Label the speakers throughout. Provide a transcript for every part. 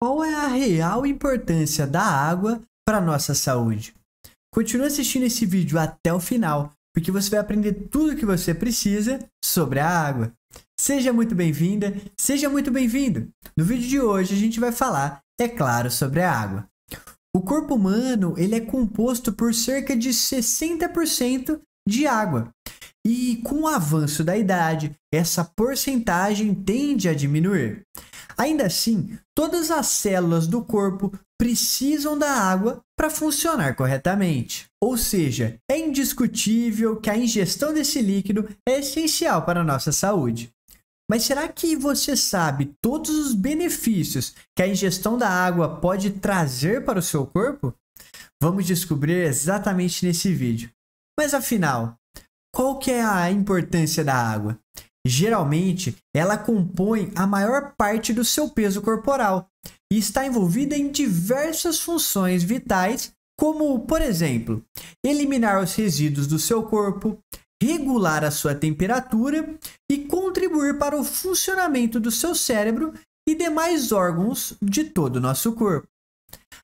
Speaker 1: qual é a real importância da água para nossa saúde. Continue assistindo esse vídeo até o final, porque você vai aprender tudo o que você precisa sobre a água. Seja muito bem-vinda, seja muito bem-vindo! No vídeo de hoje a gente vai falar, é claro, sobre a água. O corpo humano ele é composto por cerca de 60% de água. E com o avanço da idade, essa porcentagem tende a diminuir. Ainda assim, todas as células do corpo precisam da água para funcionar corretamente. Ou seja, é indiscutível que a ingestão desse líquido é essencial para a nossa saúde. Mas será que você sabe todos os benefícios que a ingestão da água pode trazer para o seu corpo? Vamos descobrir exatamente nesse vídeo. Mas afinal, qual que é a importância da água? Geralmente, ela compõe a maior parte do seu peso corporal e está envolvida em diversas funções vitais, como, por exemplo, eliminar os resíduos do seu corpo, regular a sua temperatura e contribuir para o funcionamento do seu cérebro e demais órgãos de todo o nosso corpo.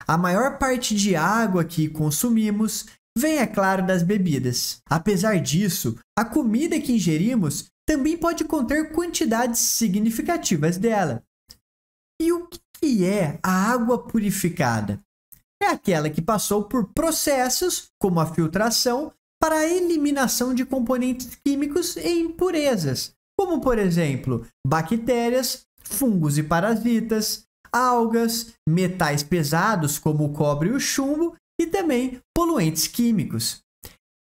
Speaker 1: A maior parte de água que consumimos vem, é claro, das bebidas. Apesar disso, a comida que ingerimos também pode conter quantidades significativas dela. E o que é a água purificada? É aquela que passou por processos, como a filtração, para a eliminação de componentes químicos e impurezas, como por exemplo, bactérias, fungos e parasitas, algas, metais pesados como o cobre e o chumbo e também poluentes químicos.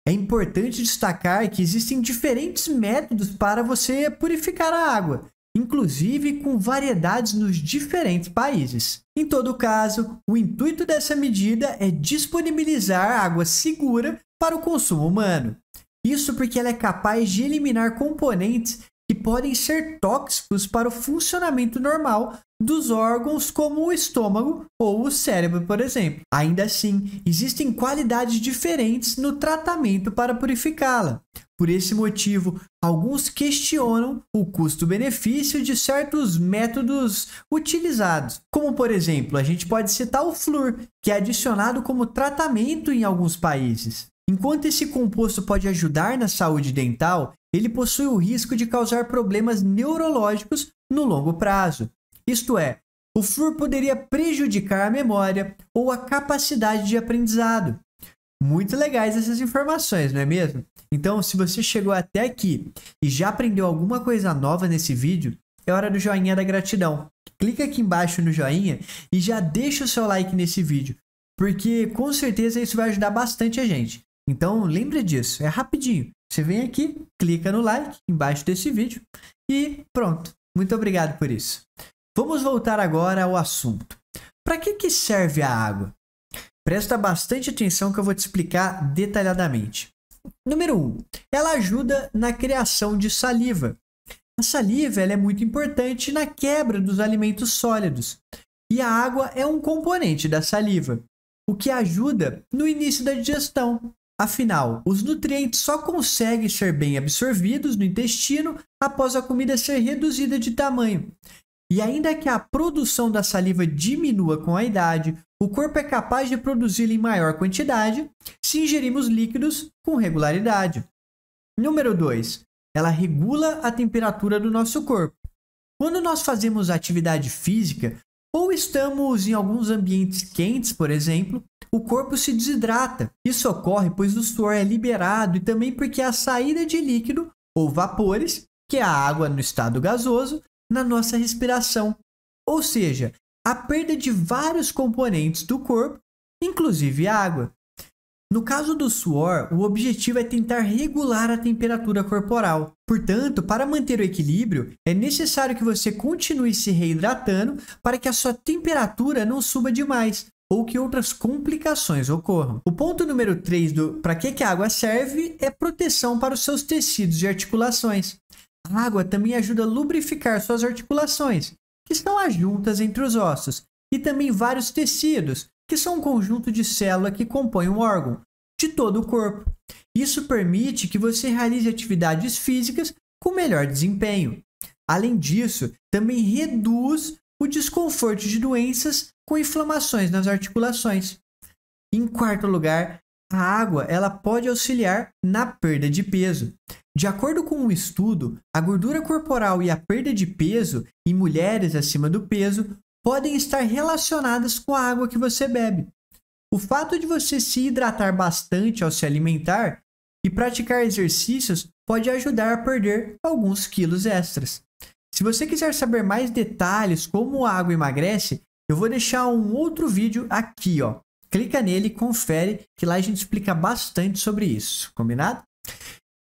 Speaker 1: É importante destacar que existem diferentes métodos para você purificar a água, inclusive com variedades nos diferentes países. Em todo caso, o intuito dessa medida é disponibilizar água segura para o consumo humano. Isso porque ela é capaz de eliminar componentes que podem ser tóxicos para o funcionamento normal dos órgãos como o estômago ou o cérebro, por exemplo. Ainda assim, existem qualidades diferentes no tratamento para purificá-la. Por esse motivo, alguns questionam o custo-benefício de certos métodos utilizados. Como, por exemplo, a gente pode citar o flúor, que é adicionado como tratamento em alguns países. Enquanto esse composto pode ajudar na saúde dental, ele possui o risco de causar problemas neurológicos no longo prazo. Isto é, o flúor poderia prejudicar a memória ou a capacidade de aprendizado. Muito legais essas informações, não é mesmo? Então, se você chegou até aqui e já aprendeu alguma coisa nova nesse vídeo, é hora do joinha da gratidão. Clica aqui embaixo no joinha e já deixa o seu like nesse vídeo, porque com certeza isso vai ajudar bastante a gente. Então, lembre disso, é rapidinho. Você vem aqui, clica no like embaixo desse vídeo e pronto. Muito obrigado por isso. Vamos voltar agora ao assunto. Para que, que serve a água? Presta bastante atenção que eu vou te explicar detalhadamente. Número 1. Um, ela ajuda na criação de saliva. A saliva é muito importante na quebra dos alimentos sólidos. E a água é um componente da saliva, o que ajuda no início da digestão. Afinal, os nutrientes só conseguem ser bem absorvidos no intestino após a comida ser reduzida de tamanho. E ainda que a produção da saliva diminua com a idade, o corpo é capaz de produzi-la em maior quantidade se ingerirmos líquidos com regularidade. Número 2. Ela regula a temperatura do nosso corpo. Quando nós fazemos atividade física ou estamos em alguns ambientes quentes, por exemplo, o corpo se desidrata. Isso ocorre pois o suor é liberado e também porque a saída de líquido ou vapores, que é a água no estado gasoso, na nossa respiração. Ou seja, a perda de vários componentes do corpo, inclusive água. No caso do suor, o objetivo é tentar regular a temperatura corporal. Portanto, para manter o equilíbrio, é necessário que você continue se reidratando para que a sua temperatura não suba demais, ou que outras complicações ocorram. O ponto número 3 do para que, que a água serve é proteção para os seus tecidos e articulações. A água também ajuda a lubrificar suas articulações, que estão as juntas entre os ossos, e também vários tecidos, que são um conjunto de células que compõem um órgão, de todo o corpo. Isso permite que você realize atividades físicas com melhor desempenho. Além disso, também reduz o desconforto de doenças com inflamações nas articulações. Em quarto lugar, a água ela pode auxiliar na perda de peso. De acordo com um estudo, a gordura corporal e a perda de peso em mulheres acima do peso podem estar relacionadas com a água que você bebe. O fato de você se hidratar bastante ao se alimentar e praticar exercícios pode ajudar a perder alguns quilos extras. Se você quiser saber mais detalhes como a água emagrece, eu vou deixar um outro vídeo aqui, ó. Clica nele e confere que lá a gente explica bastante sobre isso, combinado?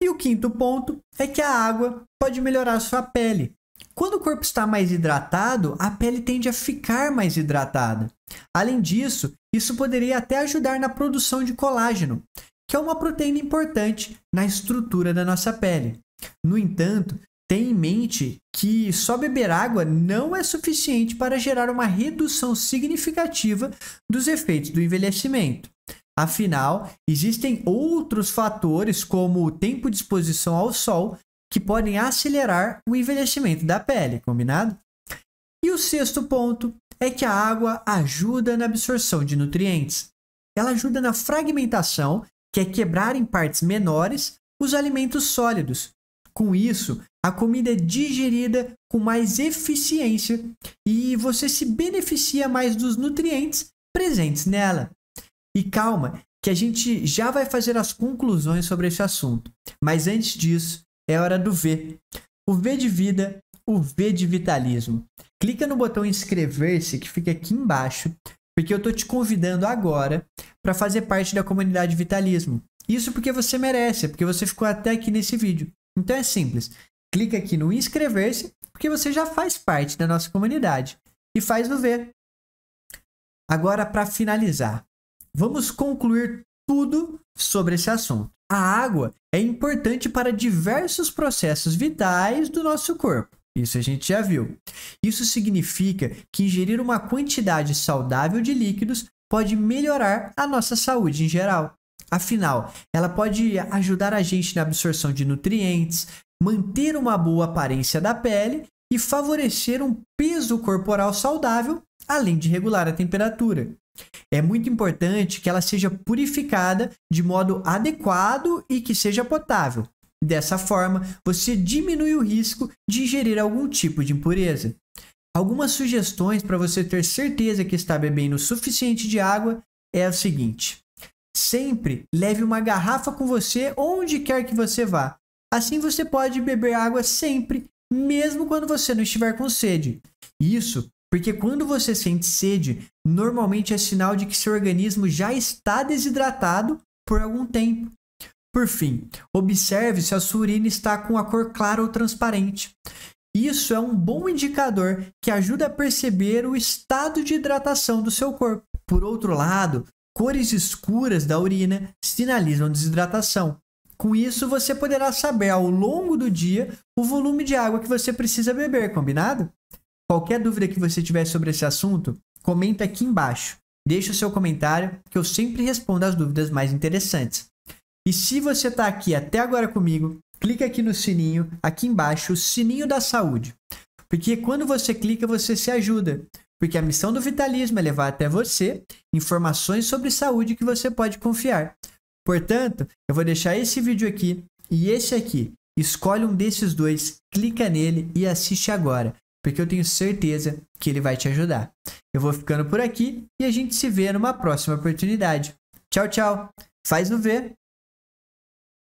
Speaker 1: E o quinto ponto é que a água pode melhorar a sua pele. Quando o corpo está mais hidratado, a pele tende a ficar mais hidratada. Além disso, isso poderia até ajudar na produção de colágeno, que é uma proteína importante na estrutura da nossa pele. No entanto, Tenha em mente que só beber água não é suficiente para gerar uma redução significativa dos efeitos do envelhecimento. Afinal, existem outros fatores, como o tempo de exposição ao sol, que podem acelerar o envelhecimento da pele, combinado? E o sexto ponto é que a água ajuda na absorção de nutrientes. Ela ajuda na fragmentação, que é quebrar em partes menores os alimentos sólidos, com isso, a comida é digerida com mais eficiência e você se beneficia mais dos nutrientes presentes nela. E calma, que a gente já vai fazer as conclusões sobre esse assunto. Mas antes disso, é hora do V. O V de vida, o V de vitalismo. Clica no botão inscrever-se que fica aqui embaixo, porque eu tô te convidando agora para fazer parte da comunidade Vitalismo. Isso porque você merece, porque você ficou até aqui nesse vídeo. Então é simples. Clica aqui no inscrever-se, porque você já faz parte da nossa comunidade e faz o ver. Agora, para finalizar, vamos concluir tudo sobre esse assunto. A água é importante para diversos processos vitais do nosso corpo. Isso a gente já viu. Isso significa que ingerir uma quantidade saudável de líquidos pode melhorar a nossa saúde em geral. Afinal, ela pode ajudar a gente na absorção de nutrientes, manter uma boa aparência da pele e favorecer um peso corporal saudável, além de regular a temperatura. É muito importante que ela seja purificada de modo adequado e que seja potável. Dessa forma, você diminui o risco de ingerir algum tipo de impureza. Algumas sugestões para você ter certeza que está bebendo o suficiente de água é o seguinte: Sempre leve uma garrafa com você onde quer que você vá. Assim você pode beber água sempre, mesmo quando você não estiver com sede. Isso porque quando você sente sede, normalmente é sinal de que seu organismo já está desidratado por algum tempo. Por fim, observe se a sua urina está com a cor clara ou transparente. Isso é um bom indicador que ajuda a perceber o estado de hidratação do seu corpo. Por outro lado, Cores escuras da urina sinalizam desidratação. Com isso, você poderá saber ao longo do dia o volume de água que você precisa beber, combinado? Qualquer dúvida que você tiver sobre esse assunto, comenta aqui embaixo. Deixe o seu comentário que eu sempre respondo as dúvidas mais interessantes. E se você está aqui até agora comigo, clica aqui no sininho, aqui embaixo, o sininho da saúde. Porque quando você clica, você se ajuda porque a missão do vitalismo é levar até você informações sobre saúde que você pode confiar. Portanto, eu vou deixar esse vídeo aqui e esse aqui. Escolhe um desses dois, clica nele e assiste agora, porque eu tenho certeza que ele vai te ajudar. Eu vou ficando por aqui e a gente se vê numa próxima oportunidade. Tchau, tchau. Faz no ver.